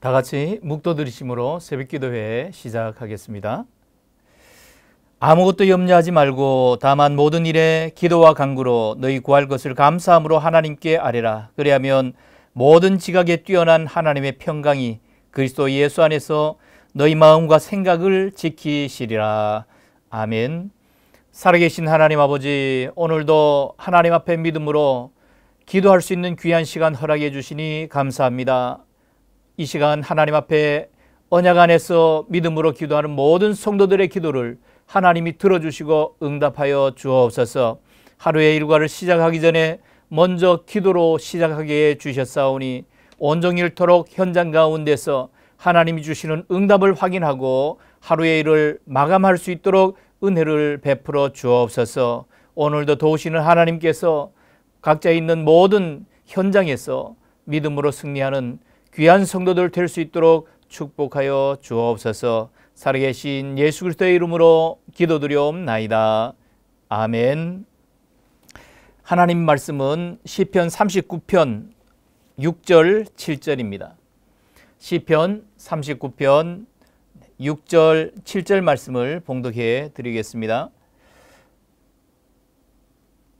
다 같이 묵도드리심으로 새벽 기도회 시작하겠습니다. 아무것도 염려하지 말고 다만 모든 일에 기도와 간구로 너희 구할 것을 감사함으로 하나님께 아뢰라. 그리하면 모든 지각에 뛰어난 하나님의 평강이 그리스도 예수 안에서 너희 마음과 생각을 지키시리라. 아멘. 살아계신 하나님 아버지, 오늘도 하나님 앞에 믿음으로 기도할 수 있는 귀한 시간 허락해 주시니 감사합니다. 이 시간 하나님 앞에 언약 안에서 믿음으로 기도하는 모든 성도들의 기도를 하나님이 들어주시고 응답하여 주옵소서 하루의 일과를 시작하기 전에 먼저 기도로 시작하게 해 주셨사오니 온종일토록 현장 가운데서 하나님이 주시는 응답을 확인하고 하루의 일을 마감할 수 있도록 은혜를 베풀어 주옵소서 오늘도 도우시는 하나님께서 각자 있는 모든 현장에서 믿음으로 승리하는 귀한 성도들 될 수 있도록 축복하여 주옵소서. 살아계신 예수 그리스도의 이름으로 기도드려옵나이다. 아멘. 하나님 말씀은 시편 39편 6절 7절입니다. 시편 39편 6절 7절 말씀을 봉독해 드리겠습니다.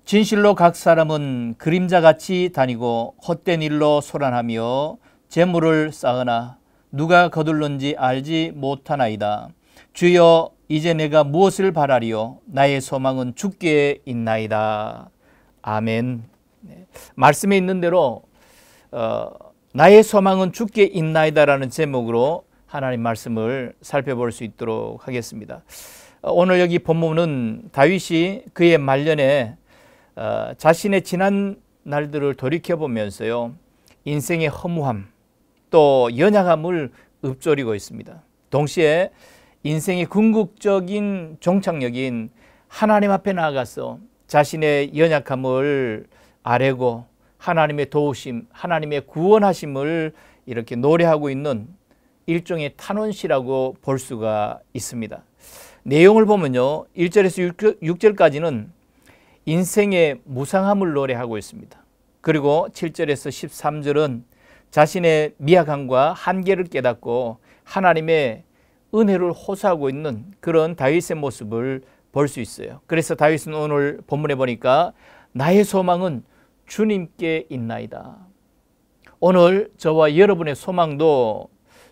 진실로 각 사람은 그림자같이 다니고 헛된 일로 소란하며 재물을 쌓으나 누가 거둘는지 알지 못하나이다. 주여 이제 내가 무엇을 바라리요 나의 소망은 주께 있나이다. 아멘. 네. 말씀에 있는 대로 어, 나의 소망은 주께 있나이다라는 제목으로 하나님 말씀을 살펴볼 수 있도록 하겠습니다. 어, 오늘 여기 본문은 다윗이 그의 말년에 어, 자신의 지난 날들을 돌이켜 보면서요 인생의 허무함, 또 연약함을 읊조리고 있습니다. 동시에 인생의 궁극적인 종착역인 하나님 앞에 나아가서 자신의 연약함을 아뢰고 하나님의 도우심, 하나님의 구원하심을 이렇게 노래하고 있는 일종의 탄원시라고 볼 수가 있습니다. 내용을 보면요. 1절에서 6절까지는 인생의 무상함을 노래하고 있습니다. 그리고 7절에서 13절은 자신의 미약함과 한계를 깨닫고 하나님의 은혜를 호소하고 있는 그런 다윗의 모습을 볼 수 있어요. 그래서 다윗은 오늘 본문에 보니까 나의 소망은 주님께 있나이다. 오늘 저와 여러분의 소망도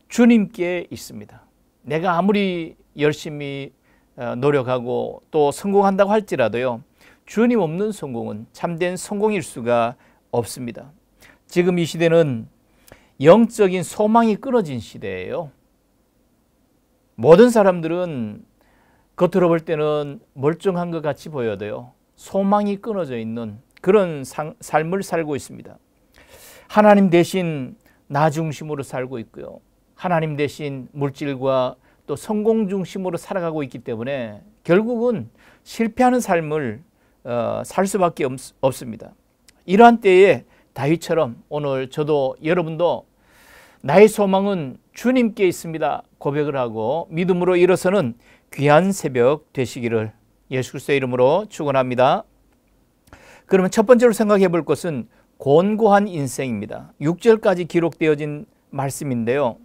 주님께 있습니다. 내가 아무리 열심히 어, 노력하고 또 성공한다고 할지라도요. 주님 없는 성공은 참된 성공일 수가 없습니다. 지금 이 시대는 영적인 소망이 끊어진 시대예요. 모든 사람들은 겉으로 볼 때는 멀쩡한 것 같이 보여도요. 소망이 끊어져 있는 그런 상, 삶을 살고 있습니다. 하나님 대신 나 중심으로 살고 있고요. 하나님 대신 물질과 또 성공 중심으로 살아가고 있기 때문에 결국은 실패하는 삶을 어, 살 수밖에 없, 습니다 이러한 때에 다윗처럼 오늘 저도 여러분도 나의 소망은 주님께 있습니다. 고백을 하고 믿음으로 일어서는 귀한 새벽 되시기를 예수 그리스도의 이름으로 축원합니다. 그러면 첫 번째로 생각해 볼 것은 곤고한 인생입니다. 6절까지 기록되어진 말씀인데요.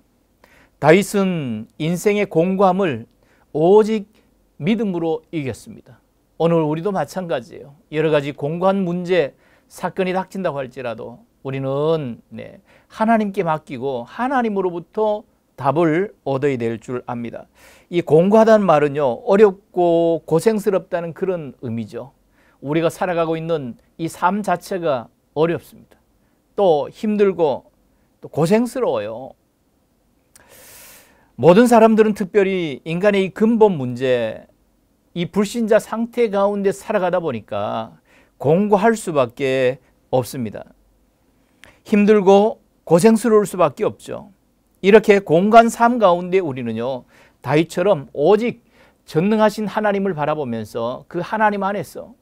다윗은 인생의 공고함을 오직 믿음으로 이겼습니다. 오늘 우리도 마찬가지예요. 여러 가지 공고한 문제, 사건이 닥친다고 할지라도 우리는 네, 하나님께 맡기고 하나님으로부터 답을 얻어야 될 줄 압니다. 이공부하 말은요, 어렵고 고생스럽다는 그런 의미죠. 우리가 살아가고 있는 이 삶 자체가 어렵습니다. 또 힘들고 또 고생스러워요. 모든 사람들은 특별히 인간의 이 근본 문제, 이 불신자 상태 가운데 살아가다 보니까 공고할 수밖에 없습니다. 힘들고 고생스러울 수밖에 없죠. 이렇게 공간 삶 가운데 우리는요. 다윗처럼 오직 전능하신 하나님을 바라보면서 그 하나님 안에서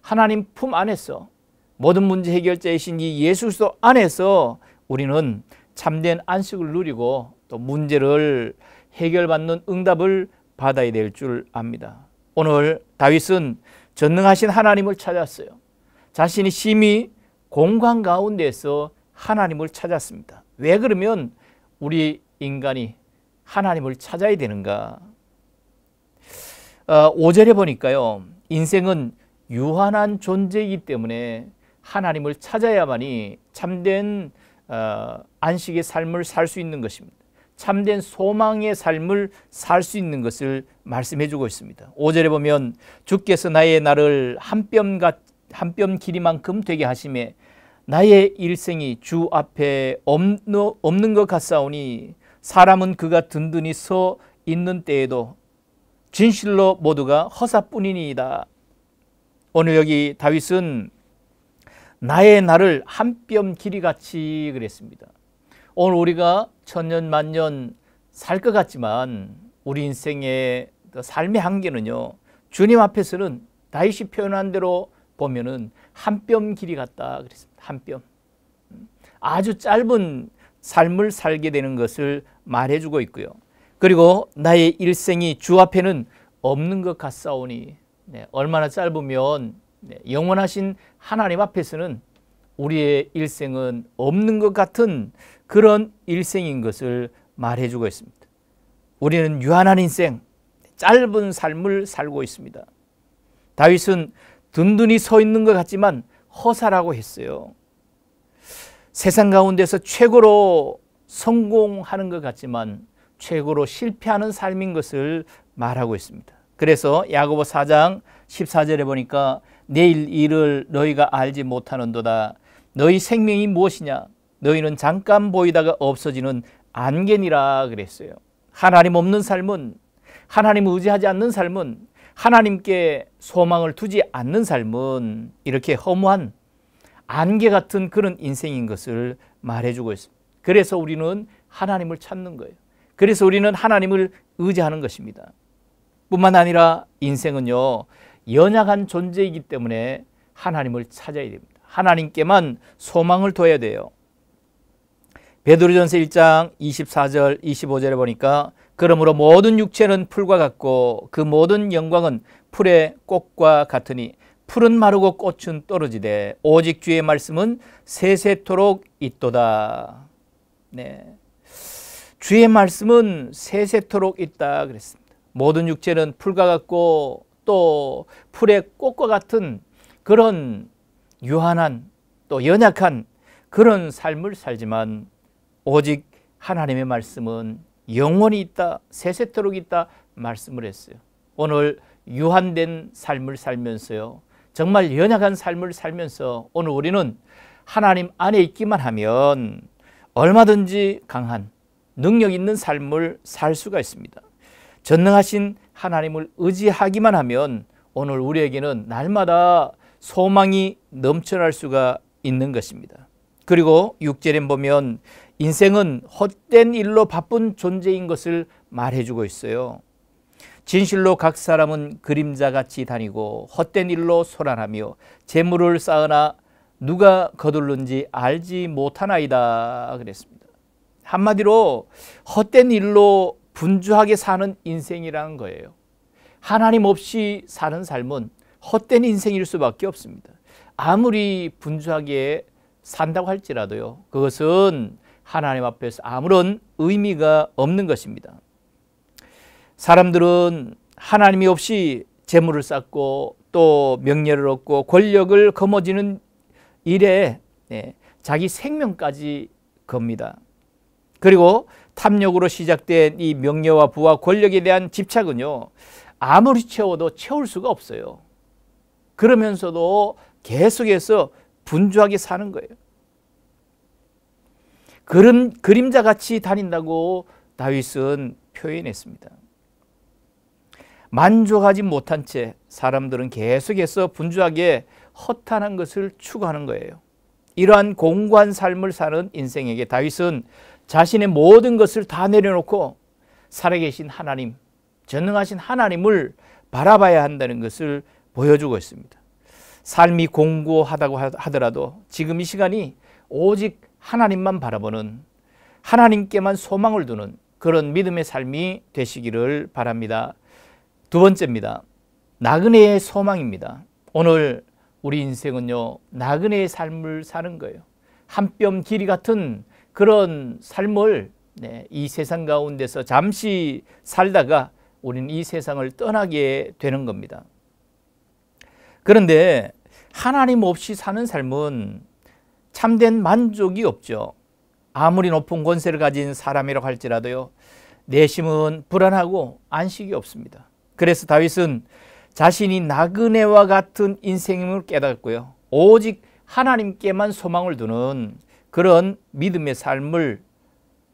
하나님 품 안에서 모든 문제 해결자이신 이 예수도 안에서 우리는 참된 안식을 누리고 또 문제를 해결받는 응답을 받아야 될 줄 압니다. 오늘 다윗은 전능하신 하나님을 찾았어요. 자신이 심히 공간 가운데서 하나님을 찾았습니다. 왜 그러면 우리 인간이 하나님을 찾아야 되는가? 어, 5절에 보니까요. 인생은 유한한 존재이기 때문에 하나님을 찾아야만이 참된 어, 안식의 삶을 살 수 있는 것입니다. 참된 소망의 삶을 살 수 있는 것을 말씀해 주고 있습니다. 5절에 보면 주께서 나의 나를 한뼘한뼘 길이만큼 되게 하심에 나의 일생이 주 앞에 없는, 없는 것 같사오니 사람은 그가 든든히 서 있는 때에도 진실로 모두가 허사뿐이니이다. 오늘 여기 다윗은 나의 나를 한 뼘 길이같이 그랬습니다. 오늘 우리가 천년 만년 살 것 같지만 우리 인생의 삶의 한계는요. 주님 앞에서는 다윗이 표현한 대로 보면은 한 뼘 길이 같다 그랬습니다. 한 뼘. 음, 아주 짧은 삶을 살게 되는 것을 말해주고 있고요. 그리고 나의 일생이 주 앞에는 없는 것 같사오니 네, 얼마나 짧으면 네, 영원하신 하나님 앞에서는 우리의 일생은 없는 것 같은 그런 일생인 것을 말해주고 있습니다. 우리는 유한한 인생, 짧은 삶을 살고 있습니다. 다윗은 든든히 서 있는 것 같지만 허사라고 했어요. 세상 가운데서 최고로 성공하는 것 같지만 최고로 실패하는 삶인 것을 말하고 있습니다. 그래서 야고보 4장 14절에 보니까 내일 일을 너희가 알지 못하는도다 너희 생명이 무엇이냐? 너희는 잠깐 보이다가 없어지는 안개니라 그랬어요. 하나님 없는 삶은 하나님 의지하지 않는 삶은 하나님께 소망을 두지 않는 삶은 이렇게 허무한 안개 같은 그런 인생인 것을 말해주고 있습니다. 그래서 우리는 하나님을 찾는 거예요. 그래서 우리는 하나님을 의지하는 것입니다. 뿐만 아니라 인생은요, 연약한 존재이기 때문에 하나님을 찾아야 됩니다. 하나님께만 소망을 둬야 돼요. 베드로전서 1장 24절 25절에 보니까 그러므로 모든 육체는 풀과 같고 그 모든 영광은 풀의 꽃과 같으니 풀은 마르고 꽃은 떨어지되 오직 주의 말씀은 세세토록 있도다. 네. 주의 말씀은 세세토록 있다 그랬습니다. 모든 육체는 풀과 같고 또 풀의 꽃과 같은 그런 유한한 또 연약한 그런 삶을 살지만 오직 하나님의 말씀은 영원히 있다, 세세토록 있다 말씀을 했어요. 오늘 유한된 삶을 살면서요. 정말 연약한 삶을 살면서 오늘 우리는 하나님 안에 있기만 하면 얼마든지 강한 능력 있는 삶을 살 수가 있습니다. 전능하신 하나님을 의지하기만 하면 오늘 우리에게는 날마다 소망이 넘쳐날 수가 있는 것입니다. 그리고 6절에 보면 인생은 헛된 일로 바쁜 존재인 것을 말해주고 있어요. 진실로 각 사람은 그림자같이 다니고 헛된 일로 소란하며 재물을 쌓으나 누가 거둘는지 알지 못하나이다 그랬습니다. 한마디로 헛된 일로 분주하게 사는 인생이라는 거예요. 하나님 없이 사는 삶은 헛된 인생일 수밖에 없습니다. 아무리 분주하게 산다고 할지라도요. 그것은 하나님 앞에서 아무런 의미가 없는 것입니다. 사람들은 하나님이 없이 재물을 쌓고 또 명예를 얻고 권력을 거머쥐는 일에 예, 자기 생명까지 겁니다. 그리고 탐욕으로 시작된 이 명예와 부와 권력에 대한 집착은요. 아무리 채워도 채울 수가 없어요. 그러면서도 계속해서 분주하게 사는 거예요. 그림, 그림자 같이 다닌다고 다윗은 표현했습니다. 만족하지 못한 채 사람들은 계속해서 분주하게 허탄한 것을 추구하는 거예요. 이러한 공고한 삶을 사는 인생에게 다윗은 자신의 모든 것을 다 내려놓고 살아계신 하나님, 전능하신 하나님을 바라봐야 한다는 것을 보여주고 있습니다. 삶이 공고하다고 하더라도 지금 이 시간이 오직 하나님만 바라보는 하나님께만 소망을 두는 그런 믿음의 삶이 되시기를 바랍니다. 두 번째입니다. 나그네의 소망입니다. 오늘 우리 인생은요, 나그네의 삶을 사는 거예요. 한뼘 길이 같은 그런 삶을 네, 이 세상 가운데서 잠시 살다가 우리는 이 세상을 떠나게 되는 겁니다. 그런데 하나님 없이 사는 삶은 참된 만족이 없죠. 아무리 높은 권세를 가진 사람이라고 할지라도요. 내심은 불안하고 안식이 없습니다. 그래서 다윗은 자신이 나그네와 같은 인생임을 깨닫고요. 오직 하나님께만 소망을 두는 그런 믿음의 삶을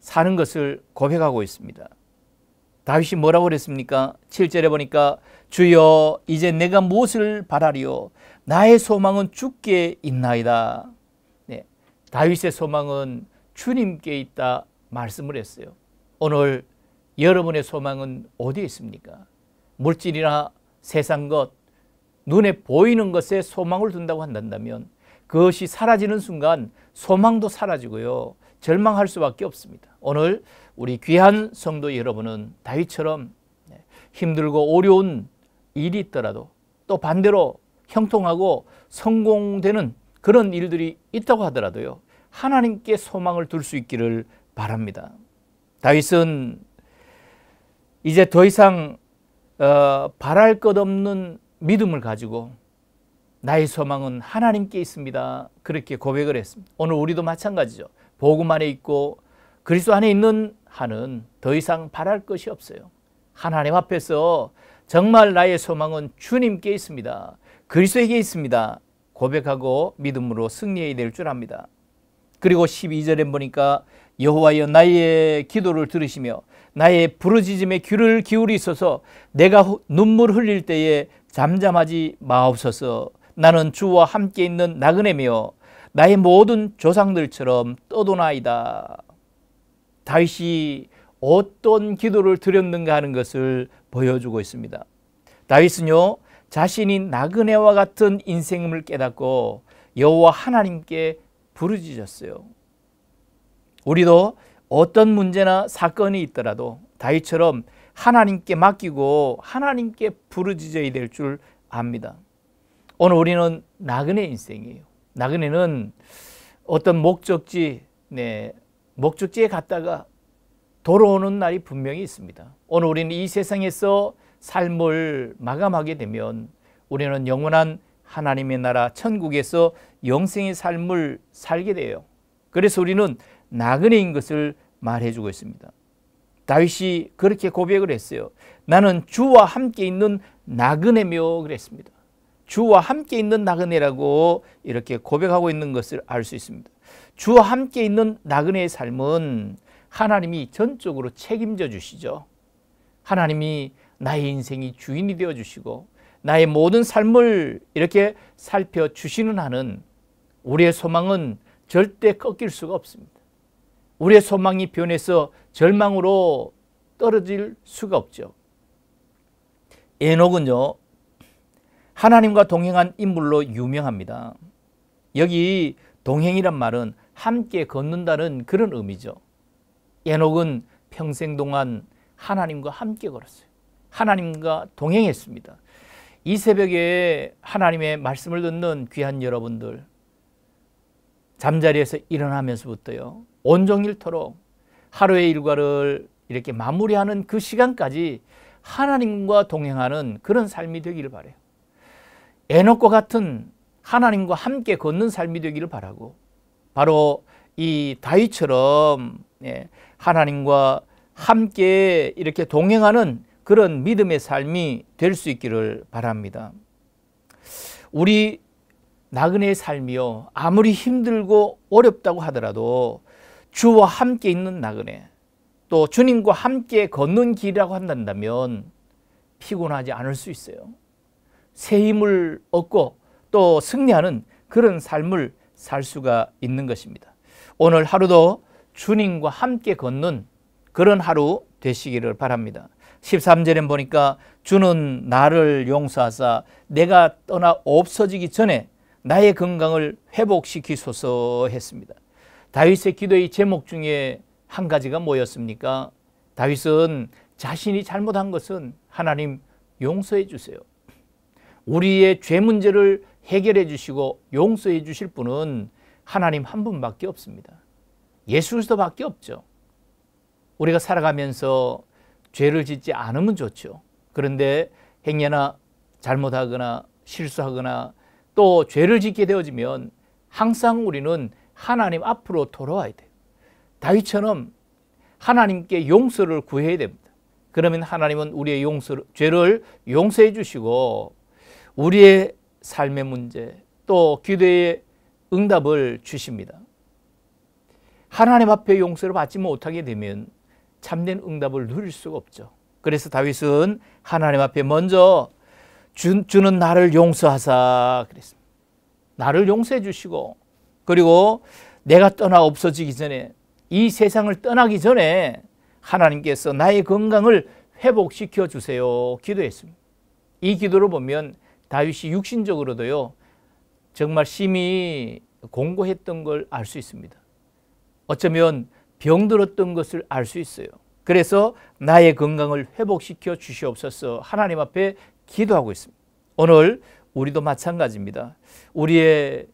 사는 것을 고백하고 있습니다. 다윗이 뭐라고 그랬습니까? 7절에 보니까 주여 이제 내가 무엇을 바라리요 나의 소망은 주께 있나이다. 네. 다윗의 소망은 주님께 있다 말씀을 했어요. 오늘 여러분의 소망은 어디에 있습니까? 물질이나 세상 것, 눈에 보이는 것에 소망을 둔다고 한다면 그것이 사라지는 순간 소망도 사라지고요. 절망할 수밖에 없습니다. 오늘 우리 귀한 성도 여러분은 다윗처럼 예, 힘들고 어려운 일이 있더라도 또 반대로 형통하고 성공되는 그런 일들이 있다고 하더라도요. 하나님께 소망을 둘 수 있기를 바랍니다. 다윗은 이제 더 이상 어, 바랄 것 없는 믿음을 가지고 나의 소망은 하나님께 있습니다. 그렇게 고백을 했습니다. 오늘 우리도 마찬가지죠. 복음 안에 있고 그리스도 안에 있는 하는 더 이상 바랄 것이 없어요. 하나님 앞에서 정말 나의 소망은 주님께 있습니다. 그리스에게 있습니다. 고백하고 믿음으로 승리해야 될 줄 압니다. 그리고 12절에 보니까 여호와여 나의 기도를 들으시며 나의 부르짖음에 귀를 기울이소서 내가 눈물 흘릴 때에 잠잠하지 마옵소서 나는 주와 함께 있는 나그네며 나의 모든 조상들처럼 떠도나이다. 다윗이 어떤 기도를 드렸는가 하는 것을 보여주고 있습니다. 다윗은요 자신이 나그네와 같은 인생임을 깨닫고 여호와 하나님께 부르짖었어요. 우리도 어떤 문제나 사건이 있더라도 다윗처럼 하나님께 맡기고 하나님께 부르짖어야 될 줄 압니다. 오늘 우리는 나그네 인생이에요. 나그네는 어떤 목적지, 네, 목적지에 갔다가 돌아오는 날이 분명히 있습니다. 오늘 우리는 이 세상에서 삶을 마감하게 되면 우리는 영원한 하나님의 나라 천국에서 영생의 삶을 살게 돼요. 그래서 우리는 나그네인 것을 말해주고 있습니다. 다윗이 그렇게 고백을 했어요. 나는 주와 함께 있는 나그네며 그랬습니다. 주와 함께 있는 나그네라고 이렇게 고백하고 있는 것을 알 수 있습니다. 주와 함께 있는 나그네의 삶은 하나님이 전적으로 책임져 주시죠. 하나님이 나의 인생이 주인이 되어 주시고 나의 모든 삶을 이렇게 살펴 주시는 한은 우리의 소망은 절대 꺾일 수가 없습니다. 우리의 소망이 변해서 절망으로 떨어질 수가 없죠. 에녹은요 하나님과 동행한 인물로 유명합니다. 여기 동행이란 말은 함께 걷는다는 그런 의미죠. 에녹은 평생 동안 하나님과 함께 걸었어요. 하나님과 동행했습니다. 이 새벽에 하나님의 말씀을 듣는 귀한 여러분들 잠자리에서 일어나면서부터요. 온종일토록 하루의 일과를 이렇게 마무리하는 그 시간까지 하나님과 동행하는 그런 삶이 되기를 바래요. 에녹과 같은 하나님과 함께 걷는 삶이 되기를 바라고 바로 이 다윗처럼 예, 하나님과 함께 이렇게 동행하는 그런 믿음의 삶이 될 수 있기를 바랍니다. 우리 나그네의 삶이요 아무리 힘들고 어렵다고 하더라도 주와 함께 있는 나그네 또 주님과 함께 걷는 길이라고 한다면 피곤하지 않을 수 있어요. 새 힘을 얻고 또 승리하는 그런 삶을 살 수가 있는 것입니다. 오늘 하루도 주님과 함께 걷는 그런 하루 되시기를 바랍니다. 13절엔 보니까 주는 나를 용서하사 내가 떠나 없어지기 전에 나의 건강을 회복시키소서 했습니다. 다윗의 기도의 제목 중에 한 가지가 뭐였습니까? 다윗은 자신이 잘못한 것은 하나님 용서해 주세요. 우리의 죄 문제를 해결해 주시고 용서해 주실 분은 하나님 한 분밖에 없습니다. 예수 그리스도밖에 없죠. 우리가 살아가면서 죄를 짓지 않으면 좋죠. 그런데 행여나 잘못하거나 실수하거나 또 죄를 짓게 되어지면 항상 우리는 하나님 앞으로 돌아와야 돼요. 다윗처럼 하나님께 용서를 구해야 됩니다. 그러면 하나님은 우리의 용서 죄를 용서해 주시고 우리의 삶의 문제 또 기도의 응답을 주십니다. 하나님 앞에 용서를 받지 못하게 되면 참된 응답을 누릴 수가 없죠. 그래서 다윗은 하나님 앞에 먼저 주, 주는 나를 용서하사 그랬습니다. 나를 용서해 주시고 그리고 내가 떠나 없어지기 전에 이 세상을 떠나기 전에 하나님께서 나의 건강을 회복시켜 주세요. 기도했습니다. 이 기도를 보면 다윗이 육신적으로도요. 정말 심히 공고했던 걸 알 수 있습니다. 어쩌면 병들었던 것을 알 수 있어요. 그래서 나의 건강을 회복시켜 주시옵소서 하나님 앞에 기도하고 있습니다. 오늘 우리도 마찬가지입니다. 우리의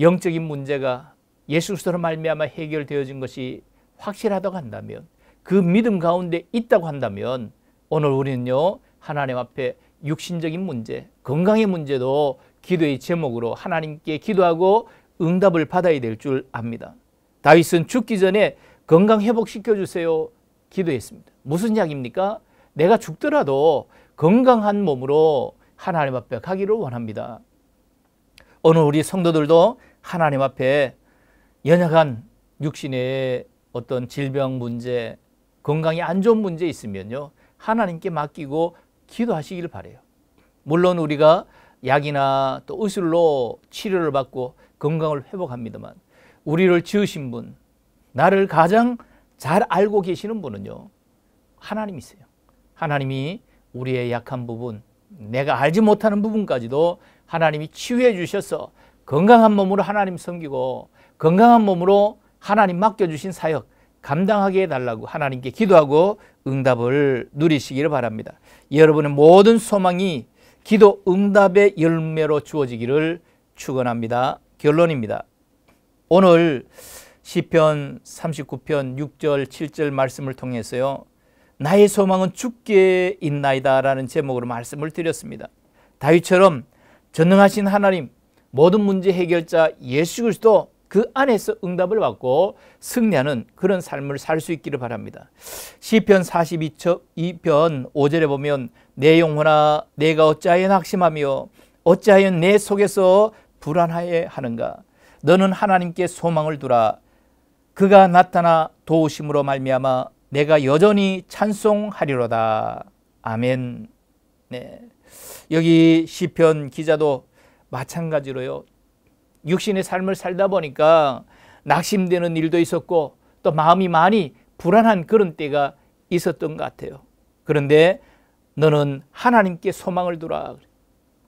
영적인 문제가 예수 그리스도로 말미암아 해결되어진 것이 확실하다고 한다면 그 믿음 가운데 있다고 한다면 오늘 우리는요 하나님 앞에 육신적인 문제, 건강의 문제도 기도의 제목으로 하나님께 기도하고 응답을 받아야 될 줄 압니다. 다윗은 죽기 전에 건강 회복시켜 주세요 기도했습니다. 무슨 약입니까? 내가 죽더라도 건강한 몸으로 하나님 앞에 가기를 원합니다. 오늘 우리 성도들도 하나님 앞에 연약한 육신의 어떤 질병 문제, 건강이 안 좋은 문제 있으면요. 하나님께 맡기고 기도하시길 바래요. 물론 우리가 약이나 또 의술로 치료를 받고 건강을 회복합니다만 우리를 지으신 분, 나를 가장 잘 알고 계시는 분은요. 하나님이세요. 하나님이 우리의 약한 부분, 내가 알지 못하는 부분까지도 하나님이 치유해 주셔서 건강한 몸으로 하나님 섬기고 건강한 몸으로 하나님 맡겨주신 사역 감당하게 해달라고 하나님께 기도하고 응답을 누리시기를 바랍니다. 여러분의 모든 소망이 기도 응답의 열매로 주어지기를 축원합니다. 결론입니다. 오늘 시편 39편 6절 7절 말씀을 통해서요. 나의 소망은 죽게 있나이다라는 제목으로 말씀을 드렸습니다. 다윗처럼 전능하신 하나님 모든 문제 해결자 예수 그리스도 그 안에서 응답을 받고 승리하는 그런 삶을 살 수 있기를 바랍니다. 시편 42편 5절에 보면 내 영혼아 내가 어찌하여 낙심하며 어찌하여 내 속에서 불안하여 하는가 너는 하나님께 소망을 두라 그가 나타나 도우심으로 말미암아 내가 여전히 찬송하리로다 아멘 네. 여기 시편 기자도 마찬가지로요 육신의 삶을 살다 보니까 낙심되는 일도 있었고 또 마음이 많이 불안한 그런 때가 있었던 것 같아요. 그런데 너는 하나님께 소망을 두라.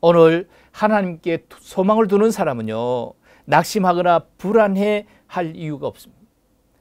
오늘 하나님께 소망을 두는 사람은요, 낙심하거나 불안해 할 이유가 없습니다.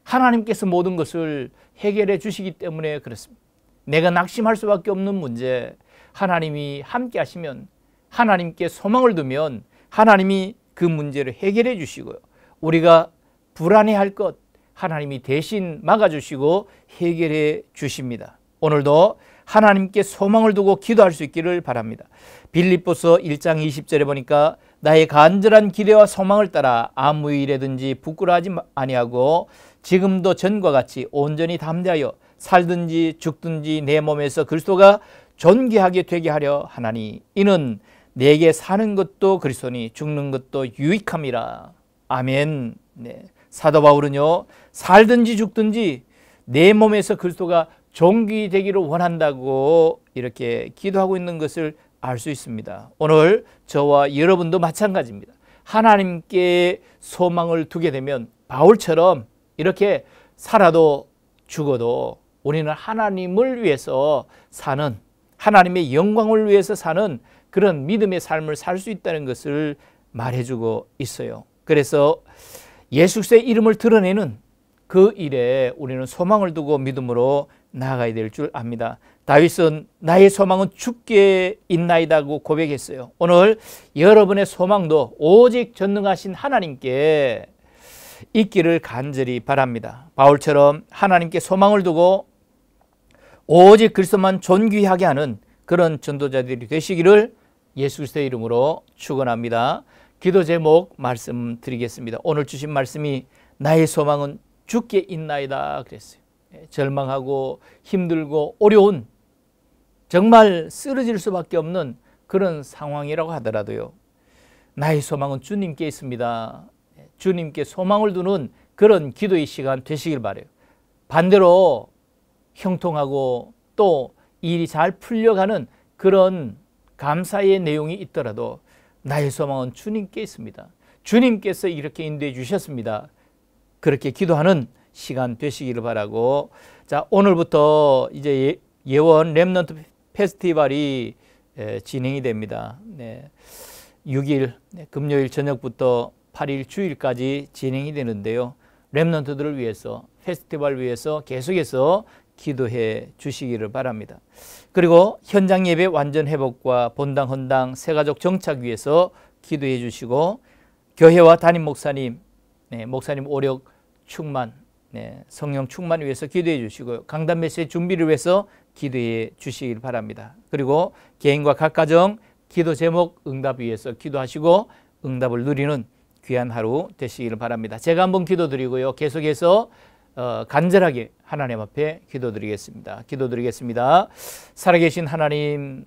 하나님께서 모든 것을 해결해 주시기 때문에 그렇습니다. 내가 낙심할 수밖에 없는 문제, 하나님이 함께 하시면, 하나님께 소망을 두면, 하나님이 그 문제를 해결해 주시고요. 우리가 불안해할 것 하나님이 대신 막아주시고 해결해 주십니다. 오늘도 하나님께 소망을 두고 기도할 수 있기를 바랍니다. 빌립보서 1장 20절에 보니까 나의 간절한 기대와 소망을 따라 아무 일에든지 부끄러워하지 아니하고 지금도 전과 같이 온전히 담대하여 살든지 죽든지 내 몸에서 그리스도가 존귀하게 되게 하려 하나니 이는 내게 사는 것도 그리스도니 죽는 것도 유익함이라. 아멘. 네. 사도 바울은요. 살든지 죽든지 내 몸에서 그리스도가 종기 되기를 원한다고 이렇게 기도하고 있는 것을 알 수 있습니다. 오늘 저와 여러분도 마찬가지입니다. 하나님께 소망을 두게 되면 바울처럼 이렇게 살아도 죽어도 우리는 하나님을 위해서 사는 하나님의 영광을 위해서 사는 그런 믿음의 삶을 살 수 있다는 것을 말해주고 있어요. 그래서 예수의 이름을 드러내는 그 일에 우리는 소망을 두고 믿음으로 나아가야 될 줄 압니다. 다윗은 나의 소망은 죽게 있나이다고 고백했어요. 오늘 여러분의 소망도 오직 전능하신 하나님께 있기를 간절히 바랍니다. 바울처럼 하나님께 소망을 두고 오직 그리스도만 존귀하게 하는 그런 전도자들이 되시기를 예수 그리스도의 이름으로 축원합니다. 기도 제목 말씀드리겠습니다. 오늘 주신 말씀이 나의 소망은 죽게 있나이다 그랬어요. 예, 절망하고 힘들고 어려운 정말 쓰러질 수밖에 없는 그런 상황이라고 하더라도요. 나의 소망은 주님께 있습니다. 예, 주님께 소망을 두는 그런 기도의 시간 되시길 바래요. 반대로 형통하고 또 일이 잘 풀려가는 그런 감사의 내용이 있더라도 나의 소망은 주님께 있습니다. 주님께서 이렇게 인도해 주셨습니다. 그렇게 기도하는 시간 되시기를 바라고 자 오늘부터 이제 예, 예원 랩넌트 페스티벌이 진행이 됩니다. 네, 6일 금요일 저녁부터 8일 주일까지 진행이 되는데요. 랩넌트들을 위해서 페스티벌 위해서 계속해서 기도해 주시기를 바랍니다. 그리고 현장 예배 완전 회복과 본당 헌당 새가족 정착 위해서 기도해 주시고 교회와 담임 목사님 네, 목사님 오력 충만 네, 성령 충만 위해서 기도해 주시고 강단 메시지 준비를 위해서 기도해 주시길 바랍니다. 그리고 개인과 각 가정 기도 제목 응답 위해서 기도하시고 응답을 누리는 귀한 하루 되시길 바랍니다. 제가 한번 기도드리고요. 계속해서 어, 간절하게 하나님 앞에 기도드리겠습니다. 기도드리겠습니다. 살아계신 하나님,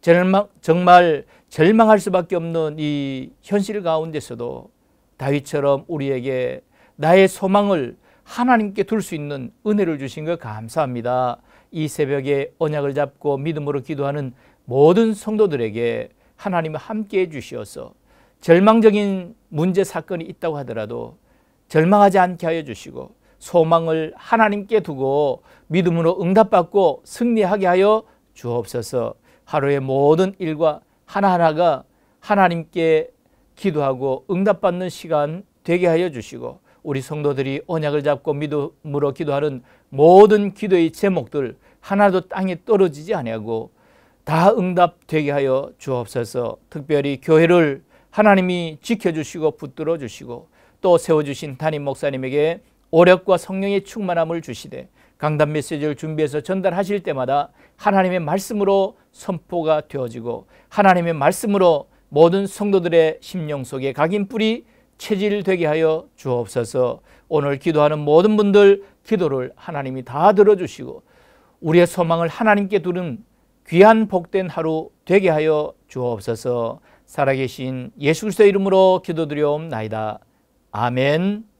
절망, 정말 절망할 수밖에 없는 이 현실 가운데서도 다윗처럼 우리에게 나의 소망을 하나님께 둘 수 있는 은혜를 주신 것 감사합니다. 이 새벽에 언약을 잡고 믿음으로 기도하는 모든 성도들에게 하나님 함께 해 주시어서 절망적인 문제 사건이 있다고 하더라도 절망하지 않게 하여 주시고 소망을 하나님께 두고 믿음으로 응답받고 승리하게 하여 주옵소서 하루의 모든 일과 하나하나가 하나님께 기도하고 응답받는 시간 되게 하여 주시고 우리 성도들이 언약을 잡고 믿음으로 기도하는 모든 기도의 제목들 하나도 땅에 떨어지지 아니하고 다 응답되게 하여 주옵소서 특별히 교회를 하나님이 지켜주시고 붙들어 주시고 또 세워주신 담임 목사님에게 오력과 성령의 충만함을 주시되 강단 메시지를 준비해서 전달하실 때마다 하나님의 말씀으로 선포가 되어지고 하나님의 말씀으로 모든 성도들의 심령 속에 각인 뿌리 체질되게 하여 주옵소서 오늘 기도하는 모든 분들 기도를 하나님이 다 들어주시고 우리의 소망을 하나님께 두는 귀한 복된 하루 되게 하여 주옵소서 살아계신 예수 그리스도의 이름으로 기도드려옵나이다. 아멘.